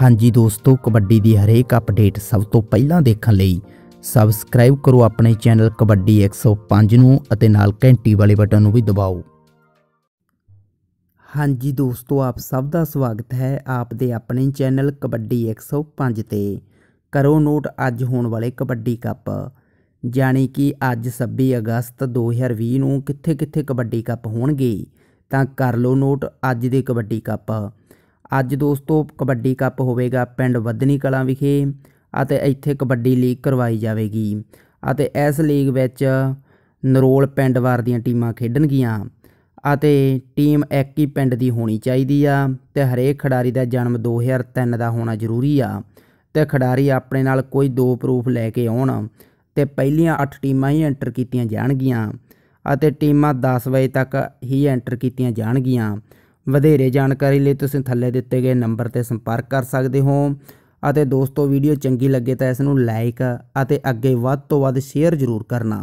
ਹਾਂਜੀ ਦੋਸਤੋ ਕਬੱਡੀ ਦੀ ਹਰੇਕ ਅਪਡੇਟ ਸਭ ਤੋਂ ਪਹਿਲਾਂ ਦੇਖਣ ਲਈ ਸਬਸਕ੍ਰਾਈਬ ਕਰੋ ਆਪਣੇ ਚੈਨਲ ਕਬੱਡੀ 105 ਨੂੰ ਅਤੇ ਨਾਲ ਘੰਟੀ ਵਾਲੇ ਬਟਨ ਨੂੰ ਵੀ ਦਬਾਓ ਹਾਂਜੀ ਦੋਸਤੋ ਆਪ ਸਭ ਦਾ ਸਵਾਗਤ ਹੈ ਆਪ ਦੇ ਆਪਣੇ ਚੈਨਲ ਕਬੱਡੀ 105 ਤੇ ਕਰੋ ਨੋਟ ਅੱਜ ਹੋਣ ਵਾਲੇ ਕਬੱਡੀ ਕੱਪ ਜਾਣੀ ਕਿ ਅੱਜ 26 ਅਗਸਤ 2020 ਨੂੰ ਕਿੱਥੇ-ਕਿੱਥੇ ਕਬੱਡੀ ਕੱਪ ਹੋਣਗੇ ਤਾਂ ਕਰ ਲਓ ਨੋਟ ਅੱਜ ਦੇ ਕਬੱਡੀ ਕੱਪ ਅੱਜ ਦੋਸਤੋ ਕਬੱਡੀ ਕੱਪ ਹੋਵੇਗਾ ਪਿੰਡ ਵੱਧਨੀ ਕਲਾਂ ਵਿਖੇ ਅਤੇ ਇੱਥੇ ਕਬੱਡੀ ਲੀਗ ਕਰਵਾਈ ਜਾਵੇਗੀ ਅਤੇ ਇਸ ਲੀਗ ਵਿੱਚ ਨਰੋਲ ਪਿੰਡ ਵਾਰ ਦੀਆਂ ਟੀਮਾਂ ਖੇਡਣਗੀਆਂ ਅਤੇ ਟੀਮ ਇੱਕ ਹੀ ਪਿੰਡ ਦੀ ਹੋਣੀ ਚਾਹੀਦੀ ਆ ਤੇ ਹਰੇਕ ਖਿਡਾਰੀ ਦਾ ਜਨਮ 2003 ਦਾ ਹੋਣਾ ਜ਼ਰੂਰੀ ਆ ਤੇ ਖਿਡਾਰੀ ਆਪਣੇ ਨਾਲ ਕੋਈ ਦੋ ਪ੍ਰੂਫ ਲੈ ਕੇ ਆਉਣ ਤੇ ਪਹਿਲੀਆਂ 8 ਟੀਮਾਂ ਹੀ ਐਂਟਰ ਕੀਤੀਆਂ ਜਾਣਗੀਆਂ ਅਤੇ ਟੀਮਾਂ 10 ਵਜੇ ਤੱਕ ਹੀ ਐਂਟਰ ਕੀਤੀਆਂ ਜਾਣਗੀਆਂ ਵਧੇਰੇ ਜਾਣਕਾਰੀ ਲਈ ਤੁਸੀਂ ਥੱਲੇ ਦਿੱਤੇ ਗਏ ਨੰਬਰ ਤੇ ਸੰਪਰਕ ਕਰ ਸਕਦੇ ਹੋ ਅਤੇ ਦੋਸਤੋ ਵੀਡੀਓ ਚੰਗੀ ਲੱਗੇ ਤਾਂ ਇਸ ਨੂੰ ਲਾਈਕ ਅਤੇ ਅੱਗੇ ਵੱਧ ਤੋਂ ਵੱਧ ਸ਼ੇਅਰ ਜ਼ਰੂਰ ਕਰਨਾ